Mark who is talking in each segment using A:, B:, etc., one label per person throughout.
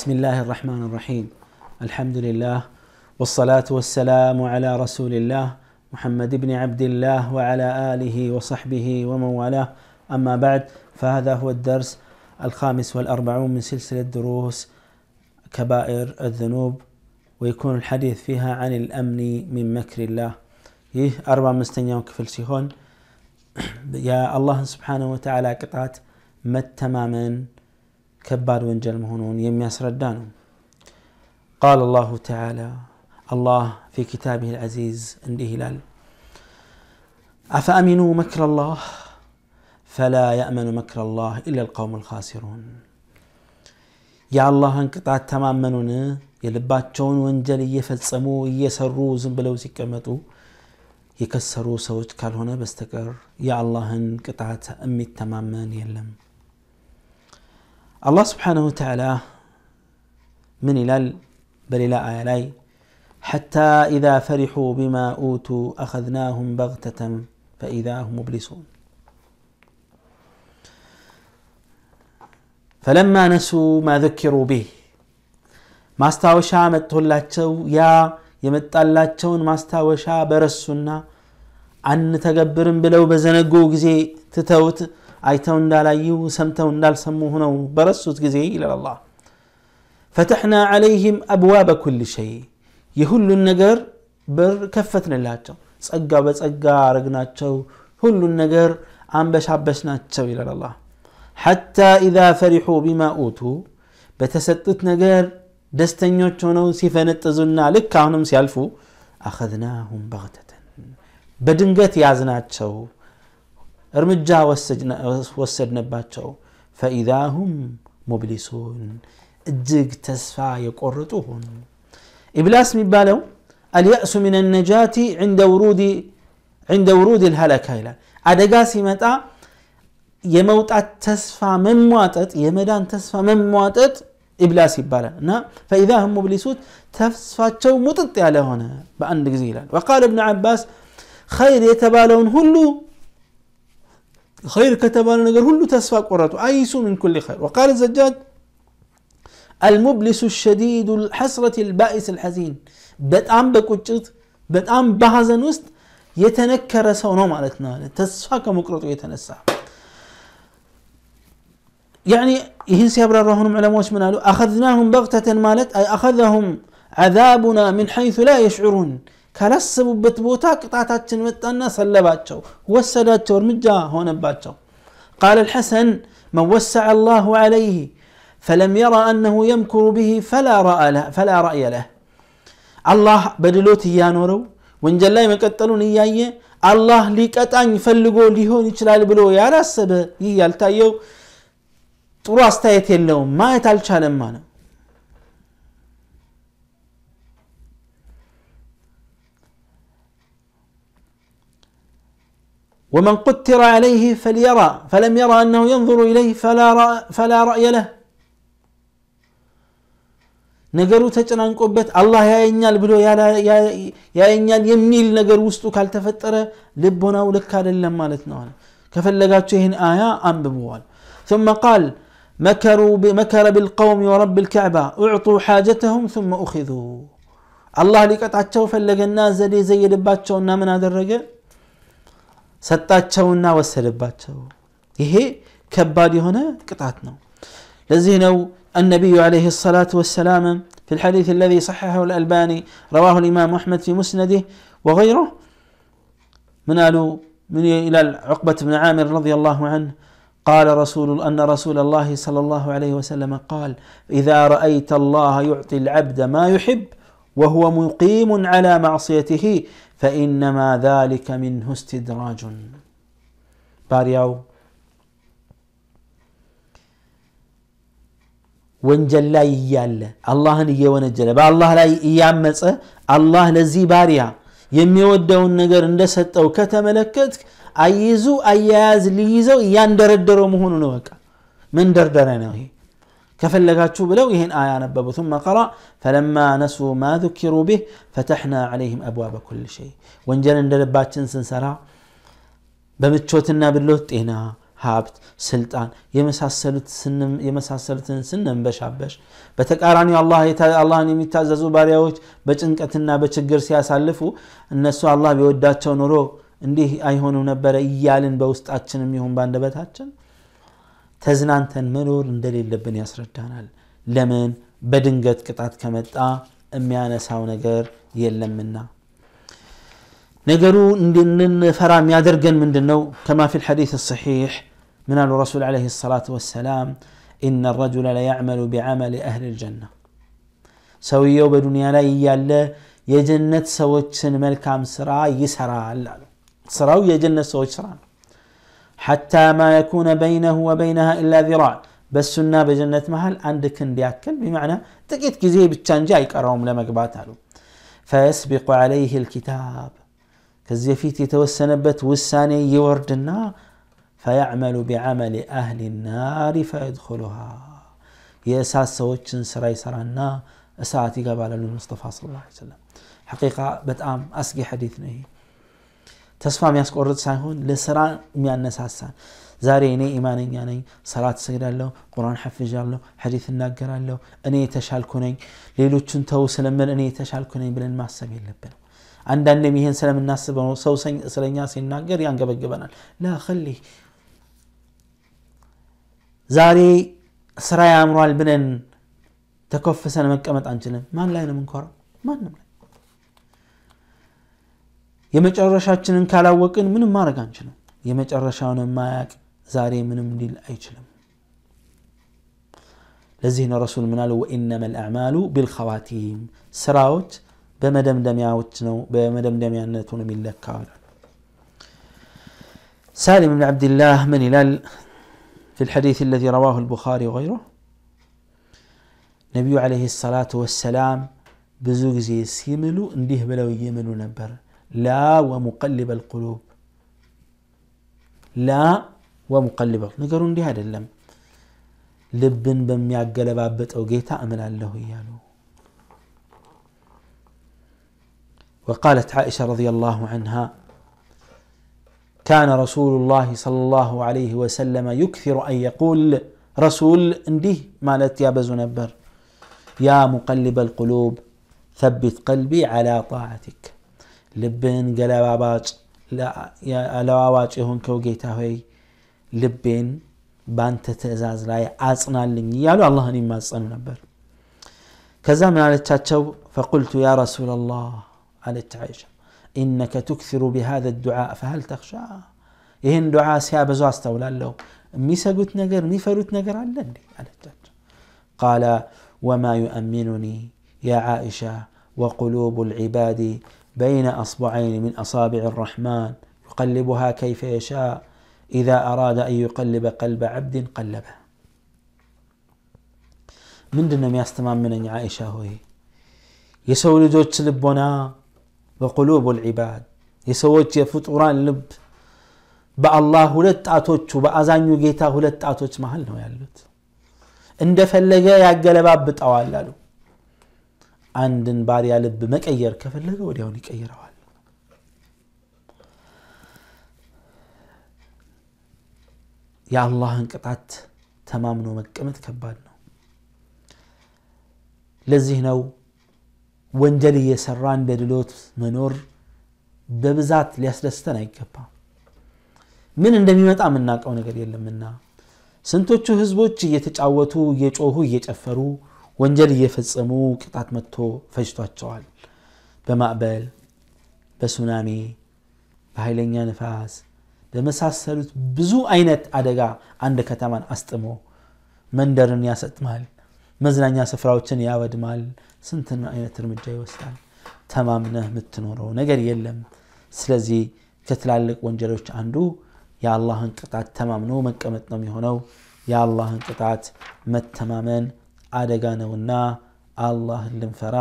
A: بسم الله الرحمن الرحيم الحمد لله والصلاة والسلام على رسول الله محمد بن عبد الله وعلى آله وصحبه ومن والاه أما بعد فهذا هو الدرس الخامس والأربعون من سلسلة دروس كبائر الذنوب ويكون الحديث فيها عن الأمن من مكر الله ይህ አርባ አምስተኛው يا الله سبحانه وتعالى قطعت مت تماما كبار وانجل مهونون يمياس ردانو قال الله تعالى الله في كتابه العزيز عندي هلال أفأمنوا مكر الله فلا يأمن مكر الله إلا القوم الخاسرون يا الله انقطع تمامنون يلباتشون وانجل يفتصمو يسرو زنبلو سيكمتو يكسروا سوت هنا بستكر يا الله انقطعت امي تماما يلم الله سبحانه وتعالى من إلال بل إلى آيالي حتى إذا فرحوا بما أوتوا أخذناهم بغتة فإذا هم مبلسون فلما نسوا ما ذكروا به ما استاوشا تشو يا تشو ما استاوشا برسونا عن تقبر بلو بزنقوك زي تتوت አይተው እንዳላዩ ሰምተው እንዳልሰሙ ሆነው በረሱት ጊዜ ይላል አላህ ፈተሕና ዓለይህም አብዋበ ኩል ሸይ የሁሉን ነገር በር ከፈትንላቸው ጸጋ በጸጋ አረግናቸው ሁሉን ነገር አንበሻበሽ ናቸው ይላል አላህ ሐታ ኢዛ ፈሪሑ ቢማ ኡቱ በተሰጡት ነገር ደስተኞች ሆነው ሲፈነጥዙና ልክ አሁንም ሲያልፉ አኸዝናሁም በግተተን በድንገት ያዝናቸው رمجا وسجنا وسجنا باتشو فإذا هم مبلسون جيك تسفا يقرطوهن إبلاس مبالو اليأس من النجاة عند ورود عند ورود الهلكة إلى أدقاسي متى يموت تسفا من مواتت يمدان تسفا من مواتت إبلاس يبالا نا فإذا هم مبلسون تسفى تشو متطي على هنا بأن وقال ابن عباس خير يتبالون هلو خير كتب لنا كل تسفى قرته أيس من كل خير وقال الزجاج المبلس الشديد الحسرة البائس الحزين በጣም በቁጭት በጣም በሀዘን وست يتنكر ሰው ነው تسفى ነው يتنسى يعني يهن سيبرر هنم علماء من منالو أخذناهم بغتة مالت أي أخذهم عذابنا من حيث لا يشعرون ካላሰቡበት ቦታ ቅጣታችን መጣና ሰለባቸው ወሰዳቸው እርምጃ ሆነባቸው قال الحسن من وسع الله عليه فلم يرى أنه يمكر به فلا رأى له فلا رأي له الله بدلوت يانورو ወንጀል ላይ መቀጠሉን እያየ አላህ ሊቀጣኝ ፈልጎ ሊሆን ይችላል ብሎ ያላሰበ ይህ ያልታየው ጥሩ አስተያየት የለውም ማየት አልቻለም ማለት ومن قتر عليه فليرى فلم يرى أنه ينظر إليه فلا رأى, فلا رأي له ነገሩ ተጨናንቆበት አላህ ያየኛል ብሎ ያየኛል የሚል ነገር ውስጡ ካልተፈጠረ ልቦናው ልክ አይደለም ማለት ነው አለ ከፈለጋችሁ ይህን አያ አንብበዋል ثم قال مكروا مكر بالقوم ورب الكعبة أعطوا حاجتهم ثم أخذوا الله زي ፈለገና ዘዴ ዘየደባቸውና هذا الرجل ستاتشونا ወሰደባቸው ይሄ كبادي هنا قطعتنا ነው النبي عليه الصلاة والسلام في الحديث الذي صححه الألباني رواه الإمام أحمد في مسنده وغيره من قالوا من إلى عقبة بن عامر رضي الله عنه قال رسول أن رسول الله صلى الله عليه وسلم قال إذا رأيت الله يعطي العبد ما يحب وهو مقيم على معصيته فإنما ذلك منه استدراج بارياو ወንጀል ላይ እያለ አላህን እየወነጀለ በአላህ ላይ እያመፀ አላህ ለዚህ ባሪያ የሚወደውን ነገር እንደሰጠው أو አይዙ أيزو أياز ليزو መሆኑ ነው በቃ መንደርደረ ነው ይሄ كفلقاتشو بلو يهن آيا نببو ثم قرأ فلما نسوا ما ذكروا به فتحنا عليهم أبواب كل شيء وانجل اندلبات سنسرا سرا بمتشوتنا باللوت هنا هابت سلطان يمس هالسلط سنم يمس سنم بش عبش بتكاراني الله يتا الله نمي تازازو باريوش بچنك اتنا بچنكر سياسة اللفو النسو الله بيوداتشو نرو اندي اي هونو نبرا ايالن باوست اتشنم يهون باندبات اتشنم ተዝናንተን መኖር እንደሌለብን ያስረዳናል ለምን በድንገት ቅጣት ከመጣ የሚያነሳው ነገር የለምና ነገሩ እንድንፈራ የሚያደርገን ምንድን ነው ከማ ፊ ልሐዲት ሰሒሕ ምን አሉ ረሱል ለ ሰላት ወሰላም ኢነ ረጁለ ለያዕመሉ ቢዓመል አህል ልጀና ሰውየው በዱንያ ላይ እያለ የጀነት ሰዎችን መልካም ስራ ይሰራል አሉ ስራው የጀነት ሰዎች ስራ ነው حتى ما يكون بينه وبينها إلا ذراع بس بجنة محل عندك ياكل بمعنى تقيت كزي بتشان جاي كرام لما فيسبق عليه الكتاب كزي فيت يتوسن بت وساني يورد فيعمل بعمل أهل النار فيدخلها يا أساس سوتشن سراي النا أساتي قبل المصطفى صلى الله عليه وسلم حقيقة بتأم أسقي حديثنا ተስፋ የሚያስቆርጥ ሳይሆን ለስራ የሚያነሳሳን ዛሬ እኔ ኢማነኛ ነኝ ሰላት ሰግዳለሁ ቁርአን ሐፍዣለሁ ሐዲት እናገራለሁ እኔ የተሻልኩ ነኝ ሌሎቹን ተው ስለምል እኔ የተሻልኩ ነኝ ብለን ማሰብ የለብንም አንዳንድም ይህን ስለምናስበው ነው ሰው ስለኛ ሲናገር ያንገበግበናል ላ ከሊህ ዛሬ ስራ ያምሯል ብለን ተኮፍሰን መቀመጥ አንችልም ማን ላይ ነው ምንኮራው ማንም ላይ የመጨረሻችንን ካላወቅን ምንም ማድረግ አንችልም የመጨረሻውን የማያቅ ዛሬ ምንም ሊል አይችልም ለዚህ ነው ረሱል ምናሉ ወኢነመ ልአዕማሉ ቢልኸዋቲም ስራዎች በመደምደሚያዎች ነው በመደምደሚያነት ነው የሚለካው سالم بن عبد الله من هلال في الحديث الذي رواه البخاري وغيره ነቢዩ አለህ ሰላት ወሰላም ብዙ ጊዜ ሲምሉ እንዲህ ብለው ይምሉ ነበር لا ومقلب القلوب لا ومقلب نقرون هذا ነገሩ እንዲህ አይደለም أو በሚያገለባበጠው أمل الله يالو وقالت عائشة رضي الله عنها كان رسول الله صلى الله عليه وسلم يكثر أن يقول رسول انديه مالت يا بزنبر يا مقلب القلوب ثبت قلبي على طاعتك لبين لبن قلاب عباج لواواج يهون كو جيتا هوي لبن بان تتعزاز لاي لني يا يالو الله هني ما عاصنا نبر كذا من على التاتشو فقلت يا رسول الله على التعيش إنك تكثر بهذا الدعاء فهل تخشى يهن دعاء سيا بزو استولى لو ميسا قلت نقر ميفروت نقر على التاتشو قال وما يؤمنني يا عائشة وقلوب العباد بين أصبعين من أصابع الرحمن يقلبها كيف يشاء إذا أراد أن يقلب قلب عبد قلبه من دون يستمع من أن عائشة هو يسوي لجوج لبنا وقلوب العباد يسوي يفطران لب بأ الله هلت أتوتش وبأ زانيو جيتا هلت أتوتش مهل نو يالوت اندفل لجا يا قلبا بتعوال لالو አንድን ባሪያ ልብ መቀየር ከፈለገ ወዲያውን ይቀይረዋል። የአላህን ቅጣት ተማምኖ መቀመጥ ከባድ ነው። ለዚህ ነው ወንጀል እየሰራ እንደ ድሎት መኖር በብዛት ሊያስደስተን አይገባም። ምን እንደሚመጣ የምናውቀው ነገር የለምና ስንቶቹ ህዝቦች እየተጫወቱ እየጮሁ እየጨፈሩ ወንጀል እየፈጸሙ ቅጣት መጥቶ ፈጅቷቸዋል በማዕበል በሱናሚ በኃይለኛ ንፋስ በመሳሰሉት ብዙ አይነት አደጋ አንድ ከተማን አስጥሞ መንደርን ያሰጥማል መዝናኛ ስፍራዎችን ያወድማል ስንትን አይነት እርምጃ ይወስዳል ተማምነህ የምትኖረው ነገር የለም ስለዚህ ከትላልቅ ወንጀሎች አንዱ የአላህን ቅጣት ተማምኖ መቀመጥ ነው የሚሆነው የአላህን ቅጣት መተማመን አደጋ ነውና አላህን ልንፈራ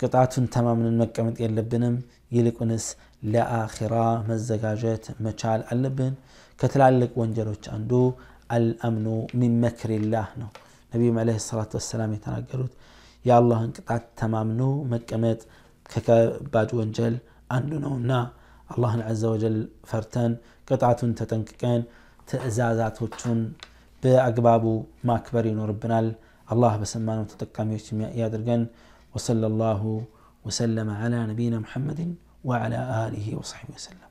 A: ቅጣቱን ተማምነን መቀመጥ የለብንም ይልቁንስ ለአኺራ መዘጋጀት መቻል አለብን ከትላልቅ ወንጀሎች አንዱ አልአምኑ ሚን መክሪላህ ነው ነቢዩም አለ ሰላት ወሰላም የተናገሩት የአላህን ቅጣት ተማምኖ መቀመጥ ከከባድ ወንጀል አንዱ ነውና አላህን አዘ ወጀል ፈርተን ቅጣቱን ተጠንቅቀን ትእዛዛቶቹን በአግባቡ ማክበር ይኖርብናል الله بسمان وتتقام يشتم يا درقن وصلى الله وسلم على نبينا محمد
B: وعلى آله
A: وصحبه وسلم